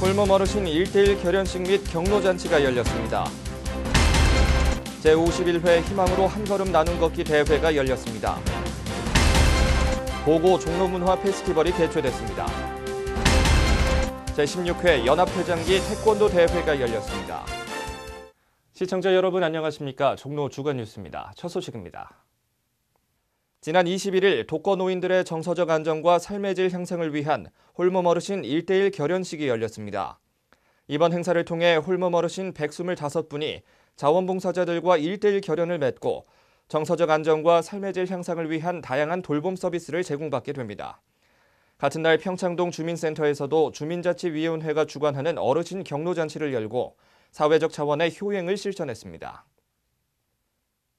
골몸 어르신 일대일 결연식 및 경로잔치가 열렸습니다. 제51회 희망으로 한 걸음 나눈 걷기 대회가 열렸습니다. 보고 종로문화 페스티벌이 개최됐습니다. 제16회 연합회장기 태권도 대회가 열렸습니다. 시청자 여러분 안녕하십니까? 종로 주간 뉴스입니다. 첫 소식입니다. 지난 21일 독거 노인들의 정서적 안정과 삶의 질 향상을 위한 홀몸 어르신 1대1 결연식이 열렸습니다. 이번 행사를 통해 홀몸 어르신 125분이 자원봉사자들과 1대1 결연을 맺고 정서적 안정과 삶의 질 향상을 위한 다양한 돌봄 서비스를 제공받게 됩니다. 같은 날 평창동 주민센터에서도 주민자치위원회가 주관하는 어르신 경로잔치를 열고 사회적 차원의 효행을 실천했습니다.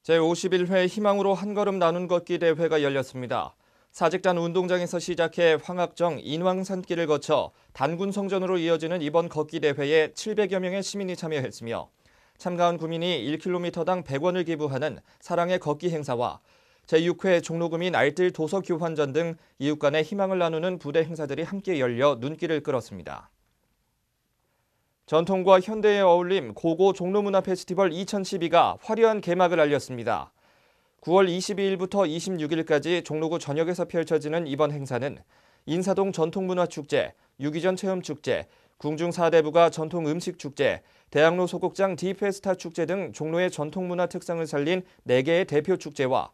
제51회 희망으로 한 걸음 나눈 걷기 대회가 열렸습니다. 사직단 운동장에서 시작해 황학정, 인왕산길을 거쳐 단군 성전으로 이어지는 이번 걷기 대회에 700여 명의 시민이 참여했으며 참가한 구민이 1km당 100원을 기부하는 사랑의 걷기 행사와 제6회 종로구민 알뜰 도서 교환전 등 이웃 간의 희망을 나누는 부대 행사들이 함께 열려 눈길을 끌었습니다. 전통과 현대의 어울림 고고 종로문화 페스티벌 2012가 화려한 개막을 알렸습니다. 9월 22일부터 26일까지 종로구 전역에서 펼쳐지는 이번 행사는 인사동 전통문화축제, 유기전 체험축제, 궁중 4대부가 전통 음식 축제, 대학로 소극장 디페스타 축제 등 종로의 전통문화 특성을 살린 4개의 대표 축제와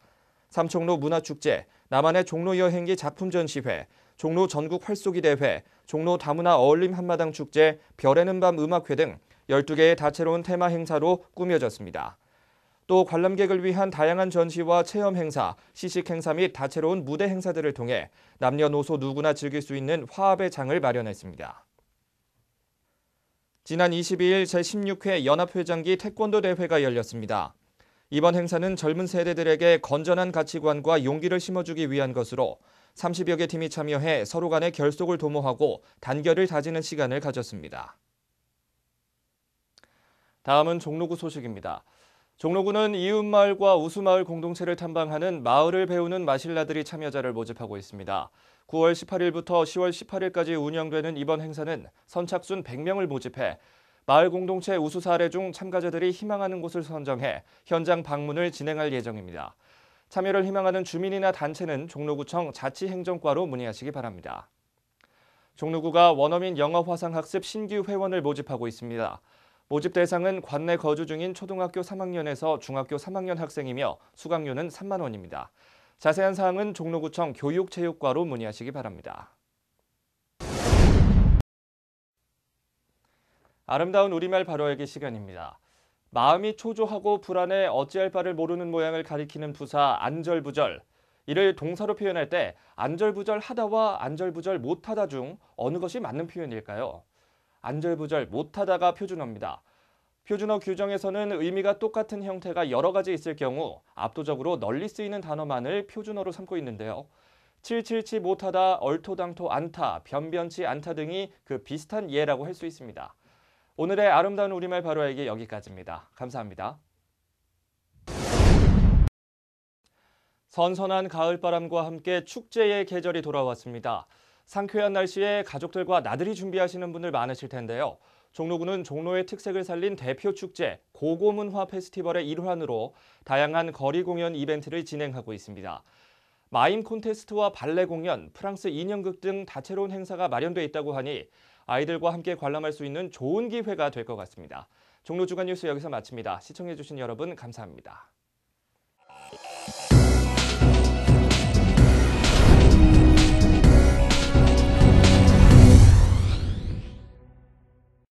삼총로 문화축제, 남한의 종로 여행기 작품 전시회, 종로 전국 활쏘기 대회, 종로 다문화 어울림 한마당 축제, 별에는 밤 음악회 등 12개의 다채로운 테마 행사로 꾸며졌습니다. 또 관람객을 위한 다양한 전시와 체험 행사, 시식 행사 및 다채로운 무대 행사들을 통해 남녀노소 누구나 즐길 수 있는 화합의 장을 마련했습니다. 지난 22일 제16회 연합회장기 태권도 대회가 열렸습니다. 이번 행사는 젊은 세대들에게 건전한 가치관과 용기를 심어주기 위한 것으로 30여 개 팀이 참여해 서로 간의 결속을 도모하고 단결을 다지는 시간을 가졌습니다. 다음은 종로구 소식입니다. 종로구는 이웃마을과 우수마을 공동체를 탐방하는 마을을 배우는 마실라들이 참여자를 모집하고 있습니다. 9월 18일부터 10월 18일까지 운영되는 이번 행사는 선착순 100명을 모집해 마을 공동체 우수 사례 중 참가자들이 희망하는 곳을 선정해 현장 방문을 진행할 예정입니다. 참여를 희망하는 주민이나 단체는 종로구청 자치행정과로 문의하시기 바랍니다. 종로구가 원어민 영어 화상학습 신규 회원을 모집하고 있습니다. 모집 대상은 관내 거주 중인 초등학교 3학년에서 중학교 3학년 학생이며 수강료는 3만 원입니다. 자세한 사항은 종로구청 교육체육과로 문의하시기 바랍니다. 아름다운 우리말 바로 알기 시간입니다. 마음이 초조하고 불안해 어찌할 바를 모르는 모양을 가리키는 부사 안절부절. 이를 동사로 표현할 때 안절부절 하다와 안절부절 못하다 중 어느 것이 맞는 표현일까요? 안절부절 못하다가 표준어입니다. 표준어 규정에서는 의미가 똑같은 형태가 여러 가지 있을 경우 압도적으로 널리 쓰이는 단어만을 표준어로 삼고 있는데요. 칠칠치 못하다, 얼토당토 않다, 변변치 않다 등이 그 비슷한 예라고 할 수 있습니다. 오늘의 아름다운 우리말 바로에게 여기까지입니다. 감사합니다. 선선한 가을바람과 함께 축제의 계절이 돌아왔습니다. 상쾌한 날씨에 가족들과 나들이 준비하시는 분들 많으실 텐데요. 종로구는 종로의 특색을 살린 대표 축제 고고문화 페스티벌의 일환으로 다양한 거리 공연 이벤트를 진행하고 있습니다. 마임 콘테스트와 발레 공연, 프랑스 인형극 등 다채로운 행사가 마련돼 있다고 하니 아이들과 함께 관람할 수 있는 좋은 기회가 될 것 같습니다. 종로 주간 뉴스 여기서 마칩니다. 시청해주신 여러분 감사합니다.